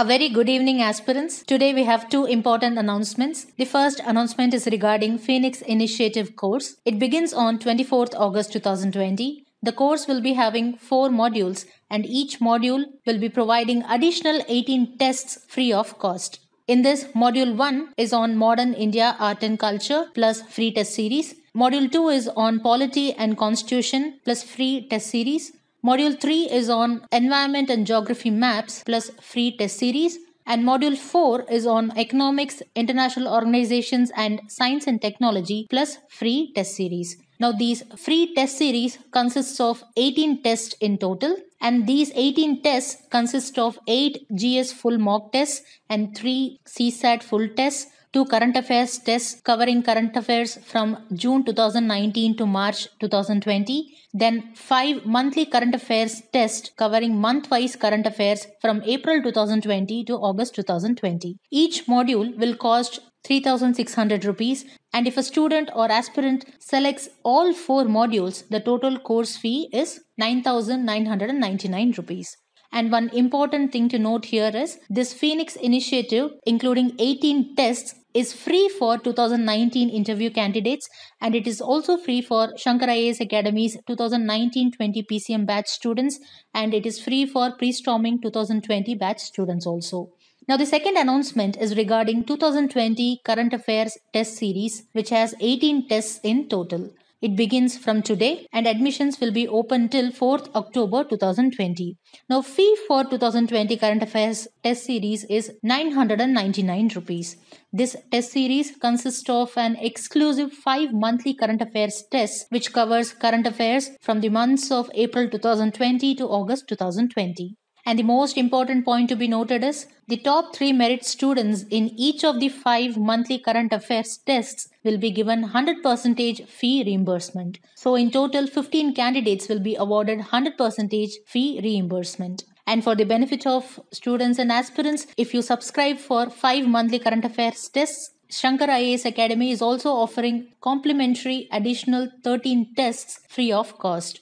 A very good evening, aspirants. Today we have two important announcements. The first announcement is regarding Phoenix Initiative course. It begins on 24th August 2020. The course will be having four modules, and each module will be providing additional 18 tests free of cost. In this, Module 1 is on Modern India Art and Culture plus free test series. Module 2 is on Polity and Constitution plus free test series. Module 3 is on environment and geography maps plus free test series. And module 4 is on economics, international organizations, and science and technology plus free test series. Now, these free test series consists of 18 tests in total, and these 18 tests consist of 8 GS full mock tests and 3 CSAT full tests two current affairs tests covering current affairs from June 2019 to March 2020, then five monthly current affairs tests covering month wise current affairs from April 2020 to August 2020. Each module will cost 3600 rupees and if a student or aspirant selects all four modules the total course fee is 9999 rupees and one important thing to note here is this Phoenix initiative, including 18 tests, is free for 2019 interview candidates and it is also free for Shankar IAS Academy's 2019-20 PCM batch students and it is free for pre-storming 2020 batch students also. Now, the second announcement is regarding 2020 Current Affairs Test Series, which has 18 tests in total. It begins from today and admissions will be open till 4th October 2020. Now fee for 2020 current affairs test series is 999 rupees. This test series consists of an exclusive 5 monthly current affairs test which covers current affairs from the months of April 2020 to August 2020. And the most important point to be noted is the top three merit students in each of the five monthly current affairs tests will be given 100% fee reimbursement. So, in total, 15 candidates will be awarded 100% fee reimbursement. And for the benefit of students and aspirants, if you subscribe for five monthly current affairs tests, Shankar IAS Academy is also offering complimentary additional 13 tests free of cost.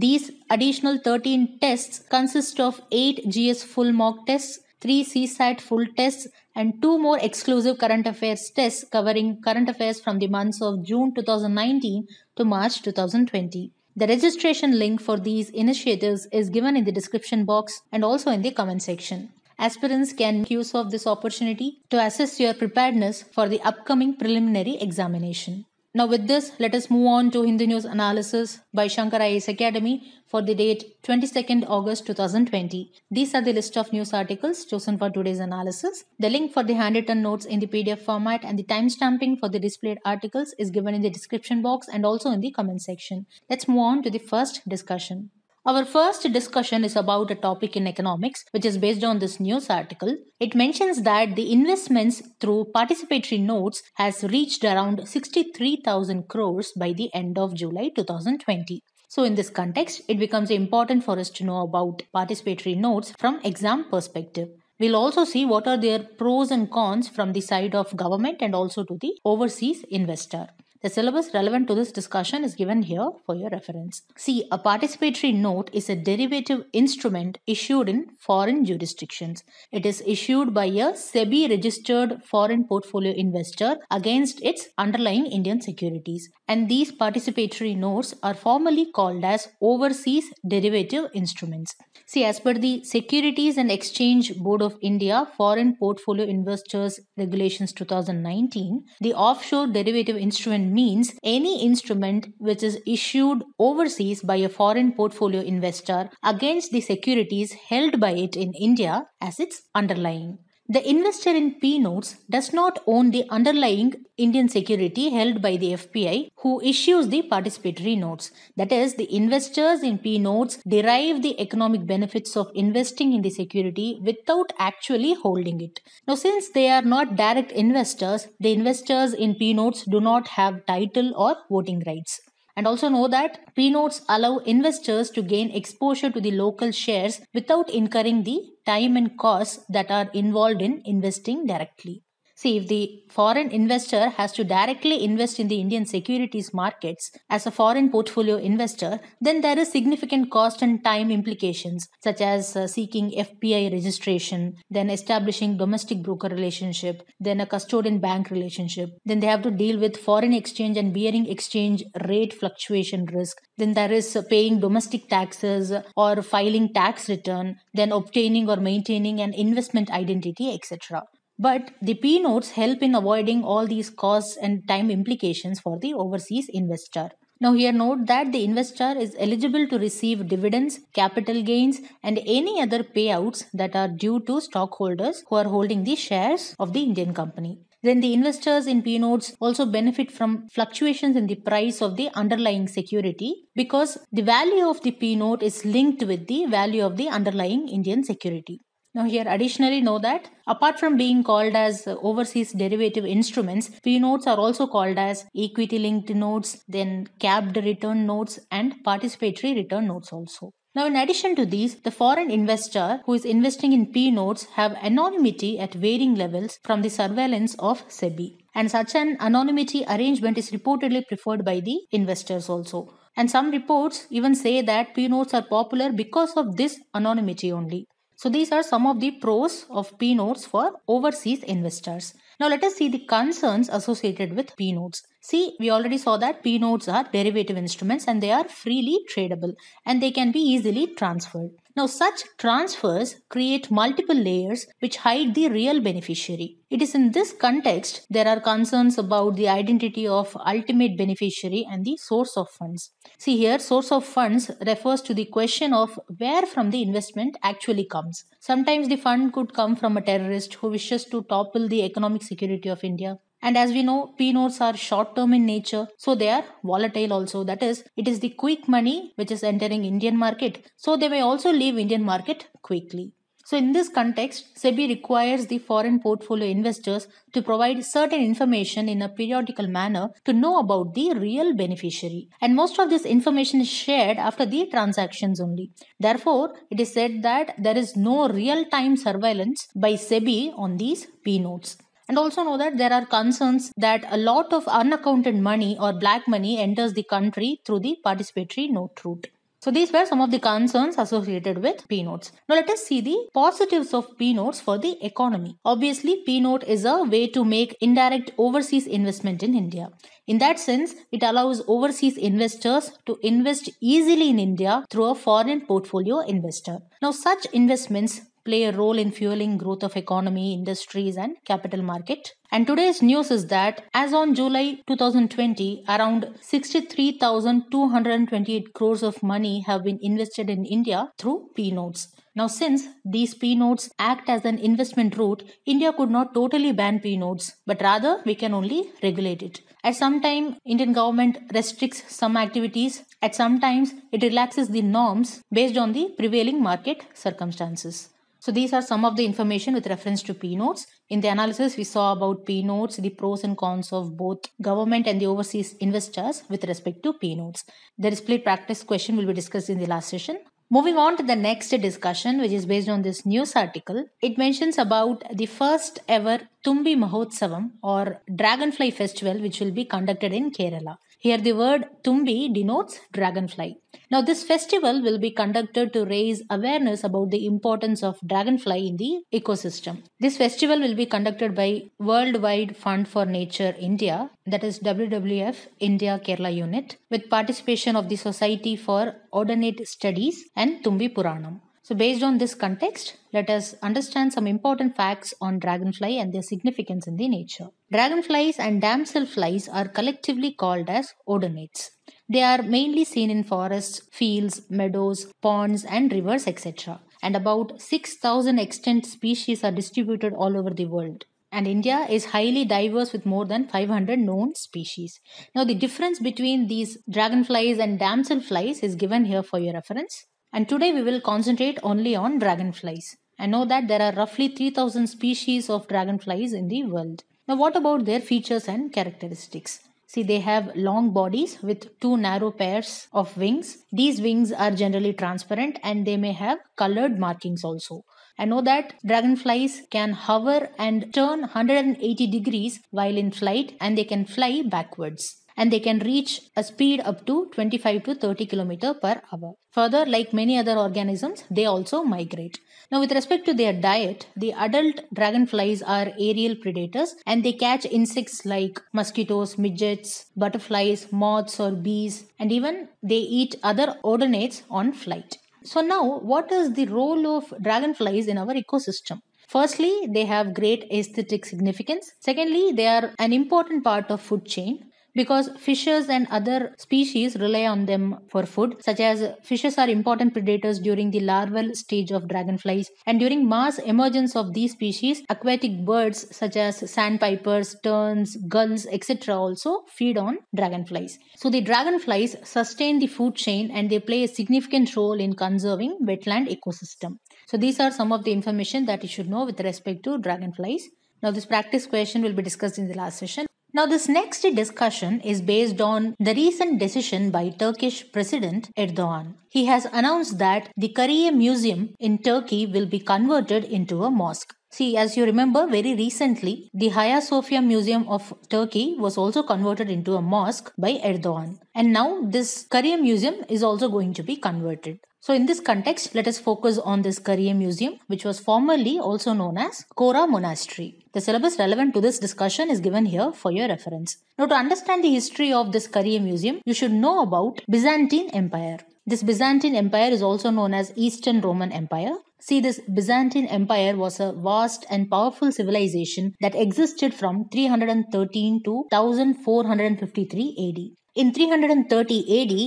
These additional 13 tests consist of 8 GS full mock tests, 3 CSAT full tests, and two more exclusive current affairs tests covering current affairs from the months of June 2019 to March 2020. The registration link for these initiatives is given in the description box and also in the comment section. Aspirants can make use of this opportunity to assess your preparedness for the upcoming preliminary examination. Now with this, let us move on to Hindi News Analysis by Shankar IAS Academy for the date 22nd August 2020. These are the list of news articles chosen for today's analysis. The link for the handwritten notes in the PDF format and the timestamping for the displayed articles is given in the description box and also in the comment section. Let's move on to the first discussion. Our first discussion is about a topic in economics which is based on this news article. It mentions that the investments through participatory notes has reached around 63,000 crores by the end of July 2020. So, in this context, it becomes important for us to know about participatory notes from exam perspective. We'll also see what are their pros and cons from the side of government and also to the overseas investor. The syllabus relevant to this discussion is given here for your reference. See, a participatory note is a derivative instrument issued in foreign jurisdictions. It is issued by a SEBI registered foreign portfolio investor against its underlying Indian securities. And these participatory notes are formally called as overseas derivative instruments. See, as per the Securities and Exchange Board of India Foreign Portfolio Investors Regulations 2019, the offshore derivative instrument means any instrument which is issued overseas by a foreign portfolio investor against the securities held by it in India as its underlying. The investor in P notes does not own the underlying Indian security held by the FPI who issues the participatory notes. That is, the investors in P notes derive the economic benefits of investing in the security without actually holding it. Now, since they are not direct investors, the investors in P notes do not have title or voting rights. And also know that p notes allow investors to gain exposure to the local shares without incurring the time and costs that are involved in investing directly. See, if the foreign investor has to directly invest in the Indian securities markets as a foreign portfolio investor, then there is significant cost and time implications, such as uh, seeking FPI registration, then establishing domestic broker relationship, then a custodian bank relationship. Then they have to deal with foreign exchange and bearing exchange rate fluctuation risk. Then there is uh, paying domestic taxes or filing tax return, then obtaining or maintaining an investment identity, etc. But the P notes help in avoiding all these costs and time implications for the overseas investor. Now, here note that the investor is eligible to receive dividends, capital gains, and any other payouts that are due to stockholders who are holding the shares of the Indian company. Then the investors in P notes also benefit from fluctuations in the price of the underlying security because the value of the P note is linked with the value of the underlying Indian security. Now, here additionally know that apart from being called as overseas derivative instruments, P notes are also called as equity linked notes, then capped return notes, and participatory return notes also. Now, in addition to these, the foreign investor who is investing in P notes have anonymity at varying levels from the surveillance of SEBI. And such an anonymity arrangement is reportedly preferred by the investors also. And some reports even say that P notes are popular because of this anonymity only. So these are some of the pros of P notes for overseas investors. Now let us see the concerns associated with P notes. See, we already saw that P notes are derivative instruments and they are freely tradable and they can be easily transferred. Now, such transfers create multiple layers which hide the real beneficiary. It is in this context there are concerns about the identity of ultimate beneficiary and the source of funds. See here, source of funds refers to the question of where from the investment actually comes. Sometimes the fund could come from a terrorist who wishes to topple the economic security of India. And as we know, P notes are short term in nature, so they are volatile also. That is, it is the quick money which is entering Indian market, so they may also leave Indian market quickly. So in this context, SEBI requires the foreign portfolio investors to provide certain information in a periodical manner to know about the real beneficiary. And most of this information is shared after the transactions only. Therefore, it is said that there is no real-time surveillance by SEBI on these P notes and also know that there are concerns that a lot of unaccounted money or black money enters the country through the participatory note route. So these were some of the concerns associated with P-notes. Now let us see the positives of P-notes for the economy. Obviously, P-note is a way to make indirect overseas investment in India. In that sense, it allows overseas investors to invest easily in India through a foreign portfolio investor. Now such investments play a role in fueling growth of economy, industries and capital market. And today's news is that as on July 2020, around 63,228 crores of money have been invested in India through P notes. Now, since these P notes act as an investment route, India could not totally ban P notes, but rather we can only regulate it. At some time, Indian government restricts some activities. At some times, it relaxes the norms based on the prevailing market circumstances. So these are some of the information with reference to P notes. In the analysis, we saw about P notes, the pros and cons of both government and the overseas investors with respect to P notes. The display practice question will be discussed in the last session. Moving on to the next discussion, which is based on this news article, it mentions about the first ever Tumbi Mahotsavam or Dragonfly Festival, which will be conducted in Kerala. Here the word Tumbi denotes dragonfly. Now this festival will be conducted to raise awareness about the importance of dragonfly in the ecosystem. This festival will be conducted by Worldwide Fund for Nature India that is WWF India Kerala unit with participation of the Society for Ordinate Studies and Tumbi Puranam. So, based on this context, let us understand some important facts on dragonfly and their significance in the nature. Dragonflies and damselflies are collectively called as odonates. They are mainly seen in forests, fields, meadows, ponds, and rivers, etc. And about 6,000 extant species are distributed all over the world and India is highly diverse with more than 500 known species. Now, the difference between these dragonflies and damselflies is given here for your reference and today we will concentrate only on dragonflies. I know that there are roughly 3000 species of dragonflies in the world. Now what about their features and characteristics? See, they have long bodies with two narrow pairs of wings. These wings are generally transparent and they may have colored markings also. I know that dragonflies can hover and turn 180 degrees while in flight and they can fly backwards and they can reach a speed up to 25 to 30 km per hour. Further, like many other organisms, they also migrate. Now, with respect to their diet, the adult dragonflies are aerial predators and they catch insects like mosquitoes, midgets, butterflies, moths, or bees, and even they eat other ordinates on flight. So, now what is the role of dragonflies in our ecosystem? Firstly, they have great aesthetic significance. Secondly, they are an important part of food chain because fishes and other species rely on them for food, such as fishes are important predators during the larval stage of dragonflies. And during mass emergence of these species, aquatic birds such as sandpipers, terns, gulls, etc., also feed on dragonflies. So the dragonflies sustain the food chain and they play a significant role in conserving wetland ecosystem. So these are some of the information that you should know with respect to dragonflies. Now, this practice question will be discussed in the last session. Now, this next discussion is based on the recent decision by Turkish President Erdogan. He has announced that the Kariye Museum in Turkey will be converted into a mosque. See, as you remember, very recently, the Hagia Sophia Museum of Turkey was also converted into a mosque by Erdogan. And now, this Kariye Museum is also going to be converted. So in this context, let us focus on this Kariye Museum, which was formerly also known as Kora Monastery. The syllabus relevant to this discussion is given here for your reference. Now to understand the history of this Kariye Museum, you should know about Byzantine Empire. This Byzantine Empire is also known as Eastern Roman Empire. See, this Byzantine Empire was a vast and powerful civilization that existed from 313 to 1453 AD. In 330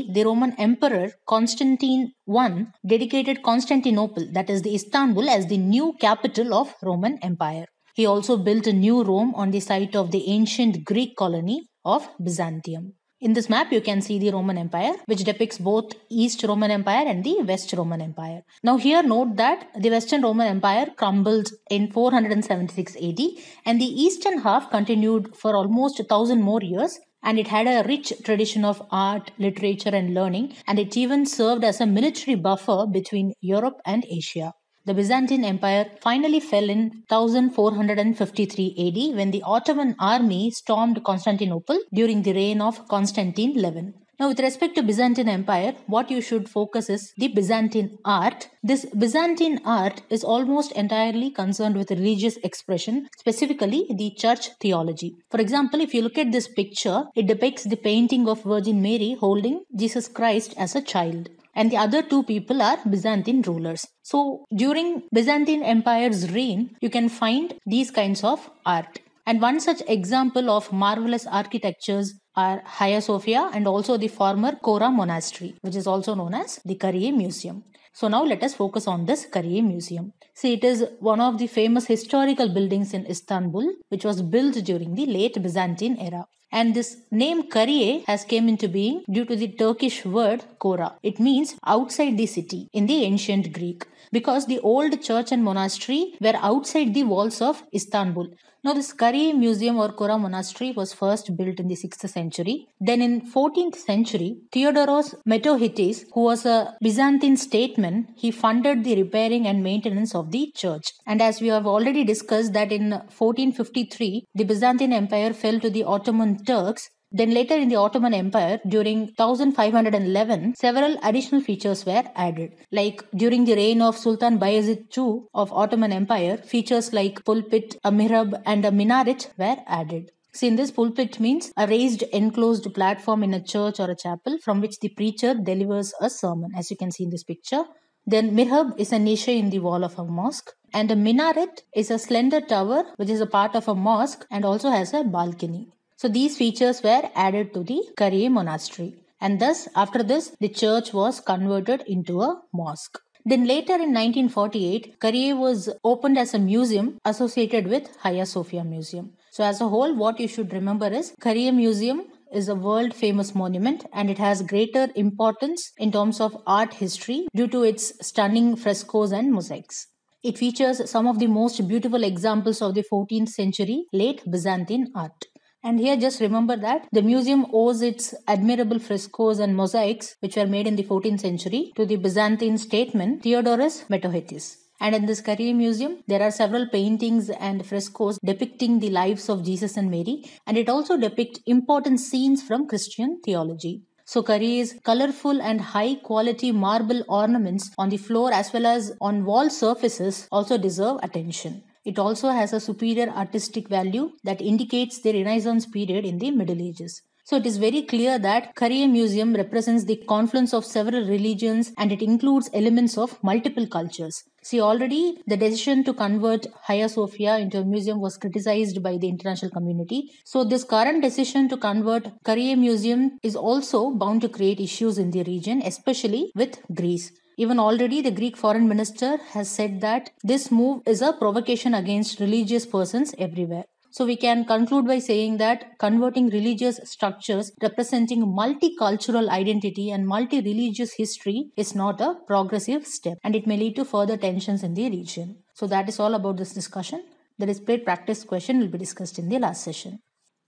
AD, the Roman Emperor Constantine I dedicated Constantinople, that is the Istanbul, as the new capital of Roman Empire. He also built a new Rome on the site of the ancient Greek colony of Byzantium. In this map, you can see the Roman Empire, which depicts both East Roman Empire and the West Roman Empire. Now, here note that the Western Roman Empire crumbled in 476 AD, and the eastern half continued for almost a thousand more years and it had a rich tradition of art, literature, and learning, and it even served as a military buffer between Europe and Asia. The Byzantine Empire finally fell in 1453 AD when the Ottoman army stormed Constantinople during the reign of Constantine XI. Now, with respect to Byzantine Empire, what you should focus is the Byzantine art. This Byzantine art is almost entirely concerned with religious expression, specifically the church theology. For example, if you look at this picture, it depicts the painting of Virgin Mary holding Jesus Christ as a child and the other two people are Byzantine rulers. So during Byzantine Empire's reign, you can find these kinds of art. And one such example of marvelous architectures are Hagia Sophia and also the former Kora Monastery, which is also known as the Kariye Museum. So now let us focus on this Kariye Museum. See, it is one of the famous historical buildings in Istanbul, which was built during the late Byzantine era. And this name Kariye has came into being due to the Turkish word Kora. It means outside the city in the ancient Greek because the old church and monastery were outside the walls of Istanbul. Now, this Kari Museum or Kora Monastery was first built in the 6th century. Then, in 14th century, Theodoros Metohitis, who was a Byzantine statesman, he funded the repairing and maintenance of the church. And as we have already discussed, that in 1453, the Byzantine Empire fell to the Ottoman Turks, then later in the Ottoman Empire, during 1511, several additional features were added. Like during the reign of Sultan Bayezid II of Ottoman Empire, features like pulpit, a mihrab and a minaret were added. See, in this pulpit means a raised enclosed platform in a church or a chapel from which the preacher delivers a sermon, as you can see in this picture. Then mihrab is a niche in the wall of a mosque. And a minaret is a slender tower which is a part of a mosque and also has a balcony. So these features were added to the Kariye monastery. And thus, after this, the church was converted into a mosque. Then later in 1948, Kariye was opened as a museum associated with Hagia Sophia Museum. So as a whole, what you should remember is Kariye Museum is a world famous monument and it has greater importance in terms of art history due to its stunning frescoes and mosaics. It features some of the most beautiful examples of the 14th century late Byzantine art. And here, just remember that the museum owes its admirable frescoes and mosaics, which were made in the 14th century, to the Byzantine statesman Theodorus Metohetis. And in this Career Museum, there are several paintings and frescoes depicting the lives of Jesus and Mary, and it also depicts important scenes from Christian theology. So Curry's colorful and high quality marble ornaments on the floor as well as on wall surfaces also deserve attention. It also has a superior artistic value that indicates the Renaissance period in the Middle Ages. So it is very clear that Korea Museum represents the confluence of several religions and it includes elements of multiple cultures. See, already the decision to convert Hagia Sophia into a museum was criticized by the international community. So this current decision to convert Korea Museum is also bound to create issues in the region, especially with Greece. Even already, the Greek foreign minister has said that this move is a provocation against religious persons everywhere. So we can conclude by saying that converting religious structures representing multicultural identity and multi-religious history is not a progressive step and it may lead to further tensions in the region. So that is all about this discussion. The displayed practice question will be discussed in the last session.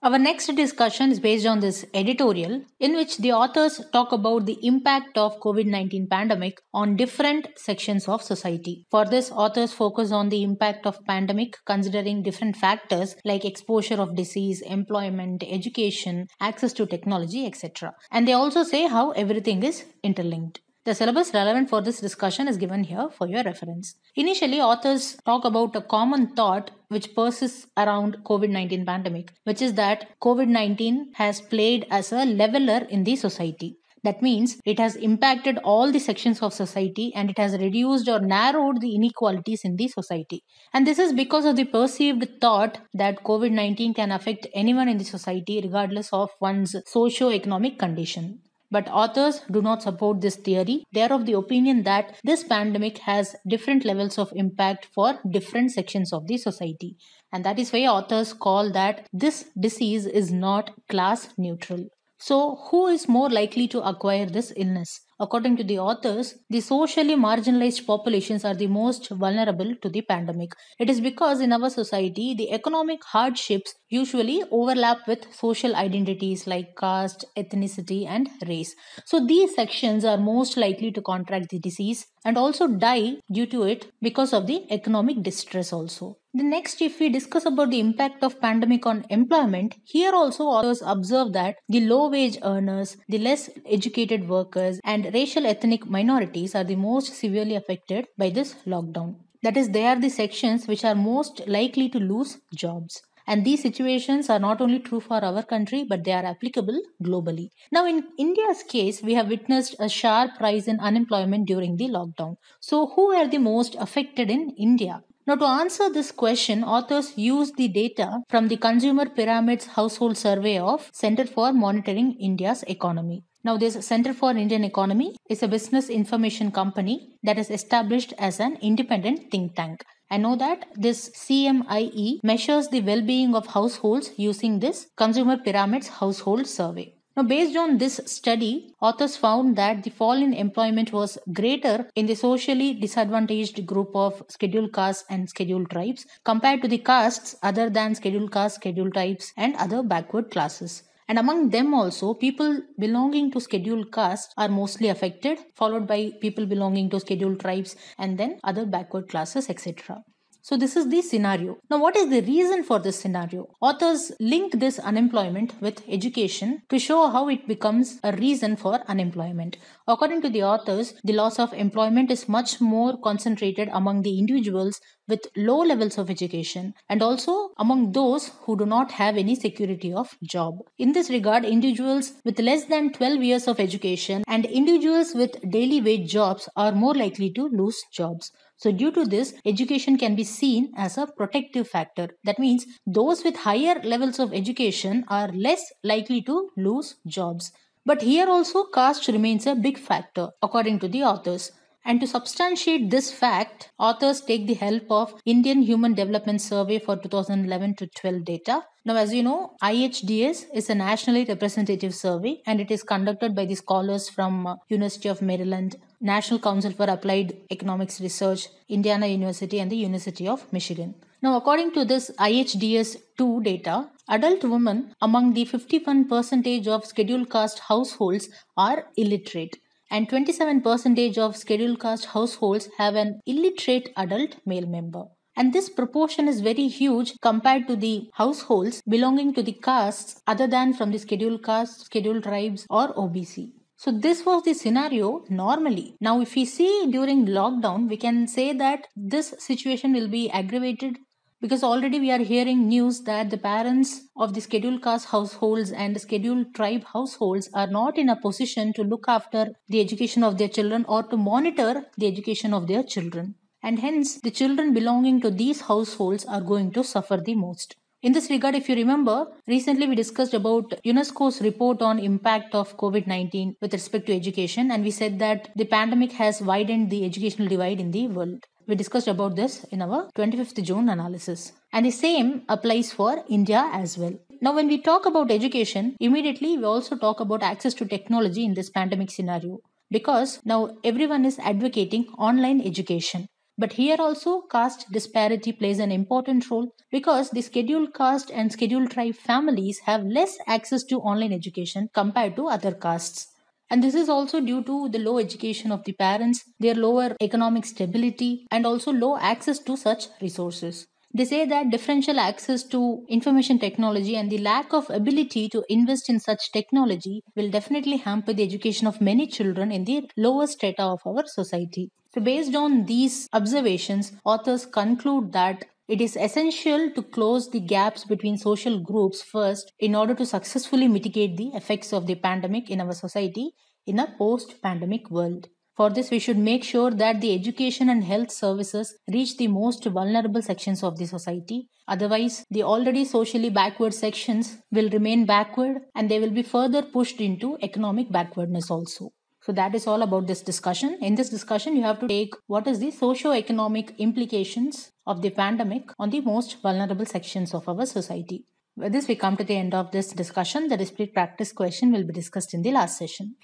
Our next discussion is based on this editorial in which the authors talk about the impact of COVID-19 pandemic on different sections of society. For this, authors focus on the impact of pandemic considering different factors like exposure of disease, employment, education, access to technology, etc. And they also say how everything is interlinked. The syllabus relevant for this discussion is given here for your reference. Initially, authors talk about a common thought which persists around COVID-19 pandemic, which is that COVID-19 has played as a leveler in the society. That means it has impacted all the sections of society and it has reduced or narrowed the inequalities in the society. And this is because of the perceived thought that COVID 19 can affect anyone in the society regardless of one's socio economic condition but authors do not support this theory. They are of the opinion that this pandemic has different levels of impact for different sections of the society. And that is why authors call that this disease is not class neutral. So, who is more likely to acquire this illness? According to the authors, the socially marginalized populations are the most vulnerable to the pandemic. It is because in our society, the economic hardships usually overlap with social identities like caste, ethnicity, and race. So these sections are most likely to contract the disease and also die due to it because of the economic distress also. The next, if we discuss about the impact of pandemic on employment, here also authors observe that the low wage earners, the less educated workers, and racial ethnic minorities are the most severely affected by this lockdown. That is, they are the sections which are most likely to lose jobs. And these situations are not only true for our country, but they are applicable globally. Now, in India's case, we have witnessed a sharp rise in unemployment during the lockdown. So, who are the most affected in India? Now, to answer this question, authors used the data from the Consumer Pyramids Household Survey of Center for Monitoring India's Economy. Now, this Center for Indian Economy is a business information company that is established as an independent think tank. I know that this CMIE measures the well-being of households using this Consumer Pyramids Household Survey. Now, based on this study, authors found that the fall in employment was greater in the socially disadvantaged group of scheduled castes and scheduled tribes compared to the castes other than scheduled castes, scheduled types, and other backward classes. And among them also, people belonging to scheduled castes are mostly affected, followed by people belonging to scheduled tribes and then other backward classes, etc. So this is the scenario. Now what is the reason for this scenario? Authors link this unemployment with education to show how it becomes a reason for unemployment. According to the authors, the loss of employment is much more concentrated among the individuals with low levels of education and also among those who do not have any security of job. In this regard, individuals with less than 12 years of education and individuals with daily wage jobs are more likely to lose jobs. So, due to this, education can be seen as a protective factor. That means those with higher levels of education are less likely to lose jobs. But here also, caste remains a big factor, according to the authors. And to substantiate this fact, authors take the help of Indian Human Development Survey for 2011 to 12 data. Now, as you know, IHDS is a nationally representative survey and it is conducted by the scholars from uh, University of Maryland, National Council for Applied Economics Research, Indiana University, and the University of Michigan. Now, according to this IHDS 2 data, adult women among the 51% of scheduled caste households are illiterate, and 27% of scheduled caste households have an illiterate adult male member. And this proportion is very huge compared to the households belonging to the castes other than from the scheduled castes, scheduled tribes, or OBC. So this was the scenario normally. Now if we see during lockdown, we can say that this situation will be aggravated because already we are hearing news that the parents of the scheduled caste households and the scheduled tribe households are not in a position to look after the education of their children or to monitor the education of their children. And hence, the children belonging to these households are going to suffer the most. In this regard, if you remember, recently we discussed about UNESCO's report on impact of COVID-19 with respect to education and we said that the pandemic has widened the educational divide in the world. We discussed about this in our 25th June analysis. And the same applies for India as well. Now, when we talk about education, immediately we also talk about access to technology in this pandemic scenario because now everyone is advocating online education. But here also caste disparity plays an important role because the scheduled caste and scheduled tribe families have less access to online education compared to other castes. And this is also due to the low education of the parents, their lower economic stability, and also low access to such resources. They say that differential access to information technology and the lack of ability to invest in such technology will definitely hamper the education of many children in the lowest strata of our society. So, based on these observations, authors conclude that it is essential to close the gaps between social groups first in order to successfully mitigate the effects of the pandemic in our society in a post pandemic world. For this, we should make sure that the education and health services reach the most vulnerable sections of the society. Otherwise, the already socially backward sections will remain backward and they will be further pushed into economic backwardness also. So that is all about this discussion. In this discussion, you have to take what is the socio-economic implications of the pandemic on the most vulnerable sections of our society. With this, we come to the end of this discussion. The discrete practice question will be discussed in the last session.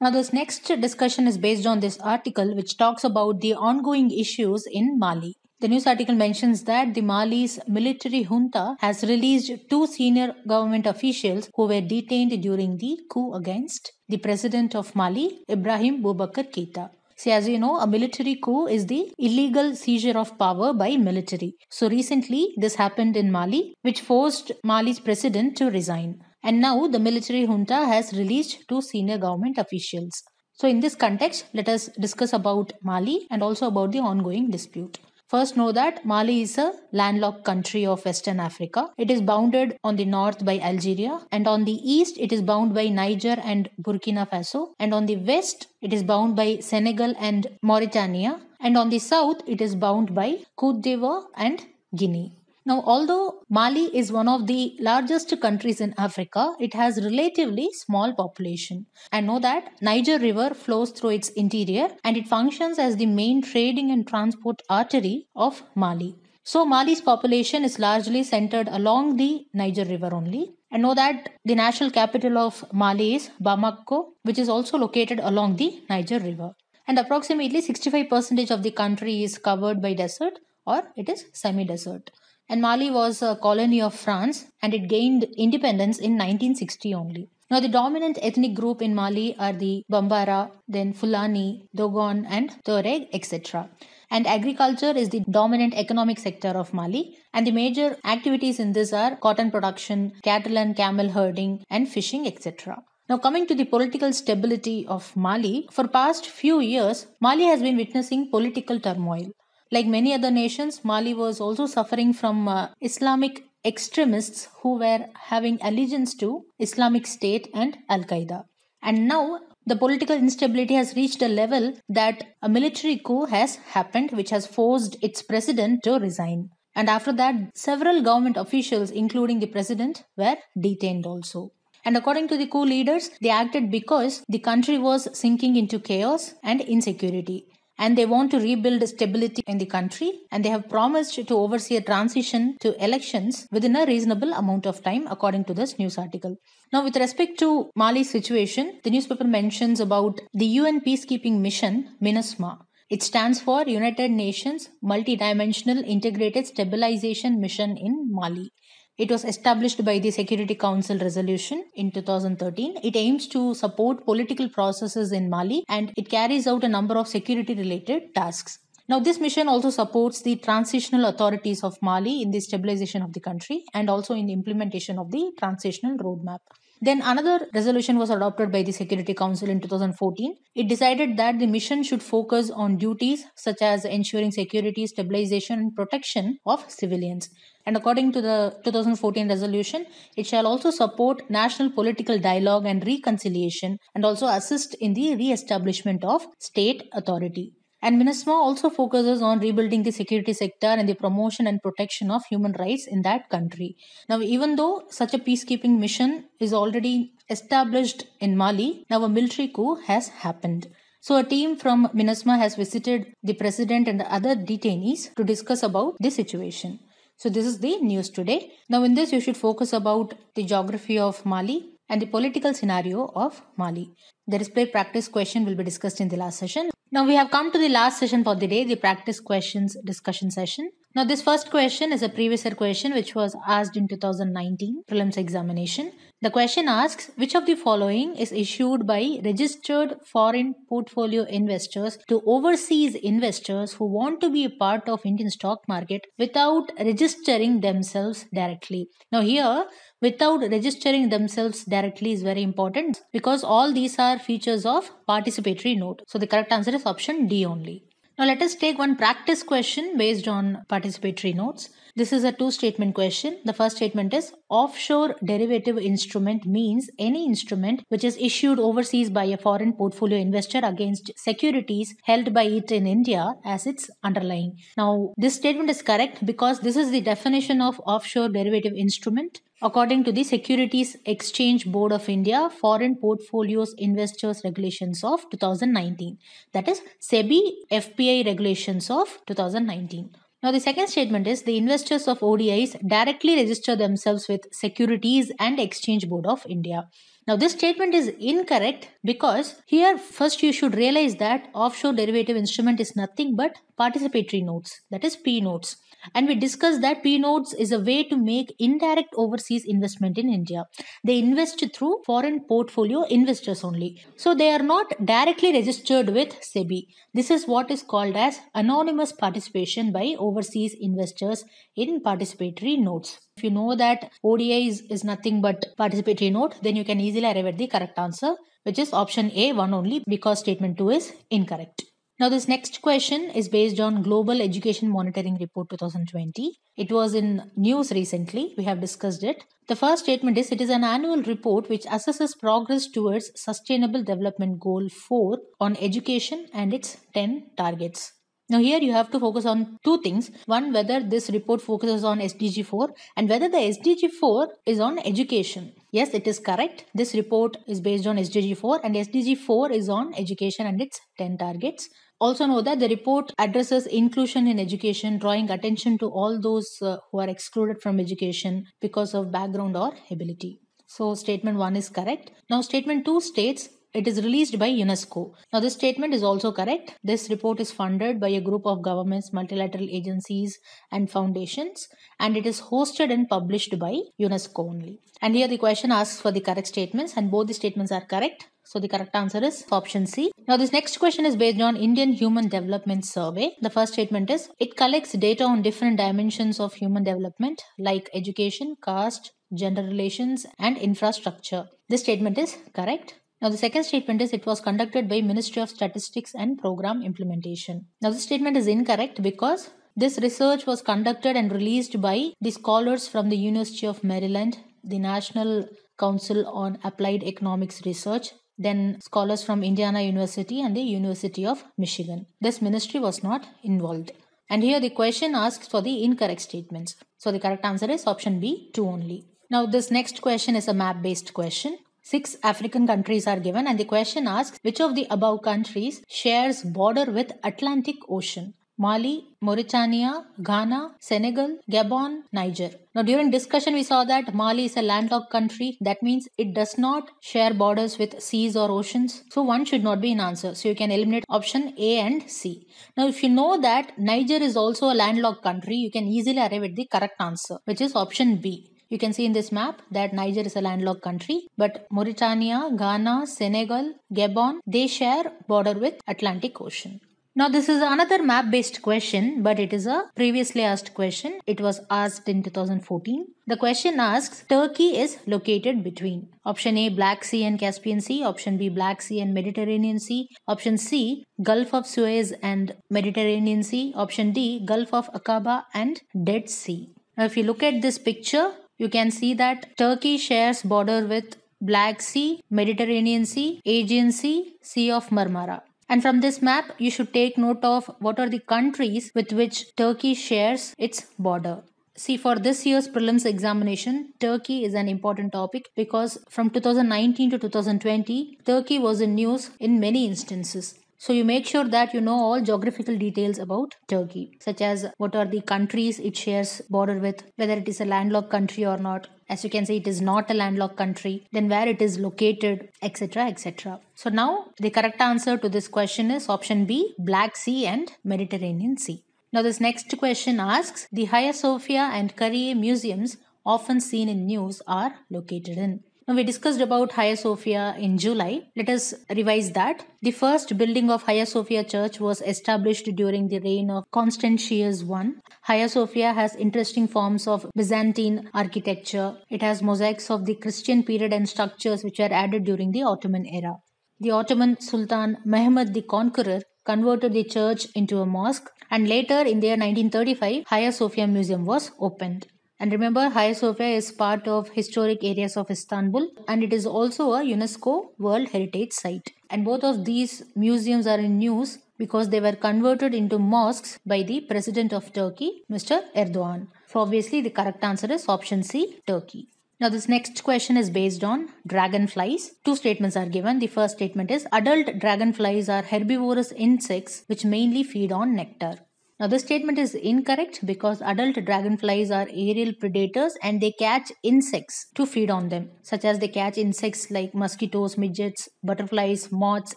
Now, this next discussion is based on this article which talks about the ongoing issues in Mali. The news article mentions that the Mali's military junta has released two senior government officials who were detained during the coup against the president of Mali, Ibrahim Boubacar Keita. See, as you know, a military coup is the illegal seizure of power by military. So recently, this happened in Mali, which forced Mali's president to resign. And now the military junta has released two senior government officials. So, in this context, let us discuss about Mali and also about the ongoing dispute. First, know that Mali is a landlocked country of Western Africa. It is bounded on the north by Algeria, and on the east, it is bound by Niger and Burkina Faso, and on the west, it is bound by Senegal and Mauritania, and on the south, it is bound by Cote d'Ivoire and Guinea. Now, although Mali is one of the largest countries in Africa, it has relatively small population. And know that Niger River flows through its interior and it functions as the main trading and transport artery of Mali. So Mali's population is largely centered along the Niger River only. And know that the national capital of Mali is Bamako, which is also located along the Niger River. And approximately 65% of the country is covered by desert or it is semi-desert and Mali was a colony of France and it gained independence in 1960 only. Now, the dominant ethnic group in Mali are the Bambara, then Fulani, Dogon, and Tuareg, etc. And agriculture is the dominant economic sector of Mali. And the major activities in this are cotton production, cattle and camel herding, and fishing, etc. Now coming to the political stability of Mali, for past few years Mali has been witnessing political turmoil. Like many other nations, Mali was also suffering from uh, Islamic extremists who were having allegiance to Islamic State and Al Qaeda. And now the political instability has reached a level that a military coup has happened, which has forced its president to resign. And after that, several government officials, including the president, were detained also. And according to the coup leaders, they acted because the country was sinking into chaos and insecurity and they want to rebuild stability in the country and they have promised to oversee a transition to elections within a reasonable amount of time according to this news article. Now, with respect to Mali's situation, the newspaper mentions about the UN peacekeeping mission, MINUSMA. It stands for United Nations Multidimensional Integrated Stabilization Mission in Mali. It was established by the Security Council resolution in 2013. It aims to support political processes in Mali and it carries out a number of security related tasks. Now, this mission also supports the transitional authorities of Mali in the stabilization of the country and also in the implementation of the transitional roadmap. Then another resolution was adopted by the Security Council in 2014. It decided that the mission should focus on duties such as ensuring security, stabilization, and protection of civilians. And according to the 2014 resolution, it shall also support national political dialogue and reconciliation and also assist in the re establishment of state authority. And MINISMA also focuses on rebuilding the security sector and the promotion and protection of human rights in that country. Now, even though such a peacekeeping mission is already established in Mali, now a military coup has happened. So, a team from MINISMA has visited the president and the other detainees to discuss about the situation. So this is the news today. Now in this you should focus about the geography of Mali and the political scenario of Mali. The display practice question will be discussed in the last session. Now we have come to the last session for the day, the practice questions discussion session. Now, this first question is a previous year question which was asked in 2019 prelims examination. The question asks which of the following is issued by registered foreign portfolio investors to overseas investors who want to be a part of Indian stock market without registering themselves directly. Now here without registering themselves directly is very important because all these are features of participatory note. So the correct answer is option D only. Now let us take one practice question based on participatory notes. This is a two statement question. The first statement is offshore derivative instrument means any instrument which is issued overseas by a foreign portfolio investor against securities held by it in India as its underlying. Now, this statement is correct because this is the definition of offshore derivative instrument. According to the Securities Exchange Board of India Foreign Portfolios Investors Regulations of 2019, that is SEBI FPI Regulations of 2019. Now, the second statement is the investors of ODIs directly register themselves with Securities and Exchange Board of India. Now, this statement is incorrect because here first you should realize that offshore derivative instrument is nothing but participatory notes, that is P notes. And we discussed that P notes is a way to make indirect overseas investment in India. They invest through foreign portfolio investors only. So they are not directly registered with SEBI. This is what is called as anonymous participation by overseas investors in participatory notes. If you know that ODI is, is nothing but participatory note, then you can easily arrive at the correct answer, which is option A1 only because statement 2 is incorrect. Now, this next question is based on Global Education Monitoring Report 2020. It was in news recently. We have discussed it. The first statement is it is an annual report which assesses progress towards Sustainable Development Goal 4 on education and its 10 targets. Now, here you have to focus on two things. One, whether this report focuses on SDG 4 and whether the SDG 4 is on education. Yes, it is correct. This report is based on SDG 4 and SDG 4 is on education and its 10 targets also know that the report addresses inclusion in education, drawing attention to all those uh, who are excluded from education because of background or ability. So, statement 1 is correct. Now, statement 2 states it is released by UNESCO. Now, this statement is also correct. This report is funded by a group of governments, multilateral agencies, and foundations, and it is hosted and published by UNESCO only. And here the question asks for the correct statements, and both the statements are correct. So the correct answer is option C. Now this next question is based on Indian Human Development Survey. The first statement is it collects data on different dimensions of human development like education, caste, gender relations and infrastructure. This statement is correct. Now, the second statement is it was conducted by Ministry of Statistics and Program Implementation. Now, this statement is incorrect because this research was conducted and released by the scholars from the University of Maryland, the National Council on Applied Economics Research, then scholars from Indiana University and the University of Michigan. This ministry was not involved. And here the question asks for the incorrect statements. So the correct answer is option B, 2 only. Now this next question is a map based question. Six African countries are given and the question asks which of the above countries shares border with Atlantic Ocean? Mali, Mauritania, Ghana, Senegal, Gabon, Niger. Now, during discussion, we saw that Mali is a landlocked country. That means it does not share borders with seas or oceans. So, one should not be an answer. So, you can eliminate option A and C. Now, if you know that Niger is also a landlocked country, you can easily arrive at the correct answer, which is option B. You can see in this map that Niger is a landlocked country, but Mauritania, Ghana, Senegal, Gabon, they share border with Atlantic Ocean. Now this is another map based question but it is a previously asked question. It was asked in 2014. The question asks Turkey is located between option A Black Sea and Caspian Sea, option B Black Sea and Mediterranean Sea, option C Gulf of Suez and Mediterranean Sea, option D Gulf of Aqaba and Dead Sea. Now if you look at this picture you can see that Turkey shares border with Black Sea, Mediterranean Sea, Aegean Sea, Sea of Marmara. And from this map, you should take note of what are the countries with which Turkey shares its border. See, for this year's prelims examination, Turkey is an important topic because from 2019 to 2020, Turkey was in news in many instances. So you make sure that you know all geographical details about Turkey, such as what are the countries it shares border with, whether it is a landlocked country or not. As you can see, it is not a landlocked country, then where it is located, etc. etc. So now the correct answer to this question is option B Black Sea and Mediterranean Sea. Now, this next question asks The Hagia Sophia and Kari museums often seen in news are located in. Now, we discussed about Hagia Sophia in July. Let us revise that. The first building of Hagia Sophia Church was established during the reign of Constantius I. Hagia Sophia has interesting forms of Byzantine architecture. It has mosaics of the Christian period and structures which were added during the Ottoman era. The Ottoman Sultan Mehmed the Conqueror converted the church into a mosque and later in the year 1935 Hagia Sophia Museum was opened. And remember, Hagia Sophia is part of historic areas of Istanbul and it is also a UNESCO World Heritage Site. And both of these museums are in news because they were converted into mosques by the president of Turkey, Mr. Erdogan. So obviously the correct answer is option C, Turkey. Now, this next question is based on dragonflies. Two statements are given. The first statement is adult dragonflies are herbivorous insects which mainly feed on nectar. Now, this statement is incorrect because adult dragonflies are aerial predators and they catch insects to feed on them, such as they catch insects like mosquitoes, midgets, butterflies, moths,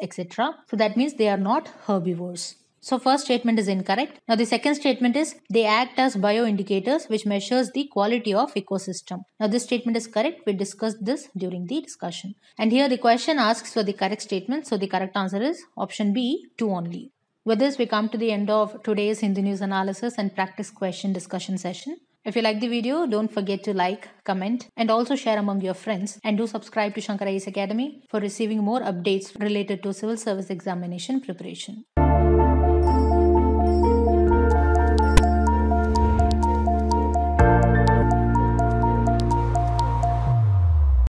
etc. So, that means they are not herbivores. So first statement is incorrect. Now the second statement is they act as bioindicators which measures the quality of ecosystem. Now this statement is correct. We discussed this during the discussion. And here the question asks for the correct statement. So the correct answer is option B, 2 only. With this, we come to the end of today's Hindu news analysis and practice question discussion session. If you like the video, don't forget to like, comment, and also share among your friends. And do subscribe to Shankara Academy for receiving more updates related to civil service examination preparation.